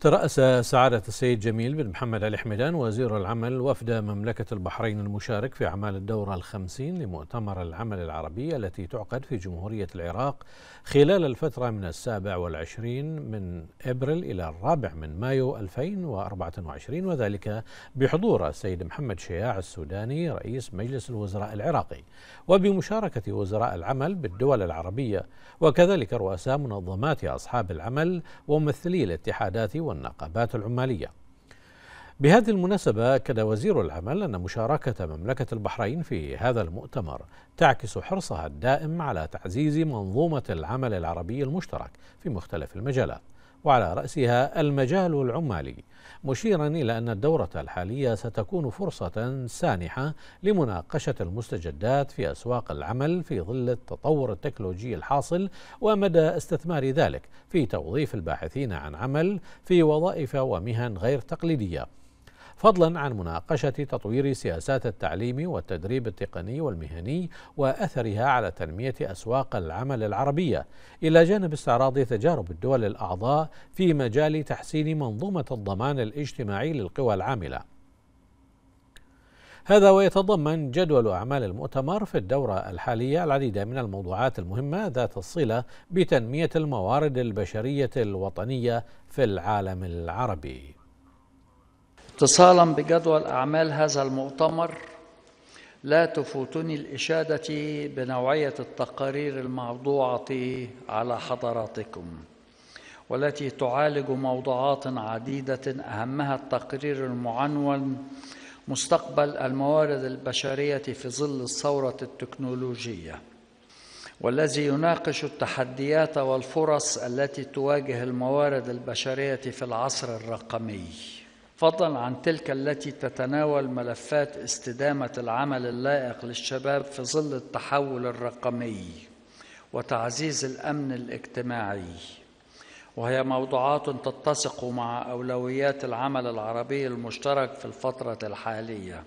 ترأس سعادة السيد جميل بن محمد علي حمدان وزير العمل وفد مملكة البحرين المشارك في أعمال الدورة الخمسين لمؤتمر العمل العربي التي تعقد في جمهورية العراق خلال الفترة من السابع والعشرين من إبريل إلى الرابع من مايو 2024 وذلك بحضور السيد محمد شياع السوداني رئيس مجلس الوزراء العراقي وبمشاركة وزراء العمل بالدول العربية وكذلك رؤساء منظمات أصحاب العمل وممثلي الاتحادات والنقابات العمالية بهذه المناسبة أكد وزير العمل أن مشاركة مملكة البحرين في هذا المؤتمر تعكس حرصها الدائم على تعزيز منظومة العمل العربي المشترك في مختلف المجالات وعلى رأسها المجال العمالي مشيرا إلى أن الدورة الحالية ستكون فرصة سانحة لمناقشة المستجدات في أسواق العمل في ظل التطور التكنولوجي الحاصل ومدى استثمار ذلك في توظيف الباحثين عن عمل في وظائف ومهن غير تقليدية فضلا عن مناقشة تطوير سياسات التعليم والتدريب التقني والمهني وأثرها على تنمية أسواق العمل العربية إلى جانب استعراض تجارب الدول الأعضاء في مجال تحسين منظومة الضمان الاجتماعي للقوى العاملة هذا ويتضمن جدول أعمال المؤتمر في الدورة الحالية العديد من الموضوعات المهمة ذات الصلة بتنمية الموارد البشرية الوطنية في العالم العربي اتصالا بجدول أعمال هذا المؤتمر لا تفوتني الإشادة بنوعية التقارير الموضوعة على حضراتكم والتي تعالج موضوعات عديدة أهمها التقرير المعنون مستقبل الموارد البشرية في ظل الثورة التكنولوجية والذي يناقش التحديات والفرص التي تواجه الموارد البشرية في العصر الرقمي فضلا عن تلك التي تتناول ملفات استدامه العمل اللائق للشباب في ظل التحول الرقمي وتعزيز الامن الاجتماعي وهي موضوعات تتسق مع اولويات العمل العربي المشترك في الفتره الحاليه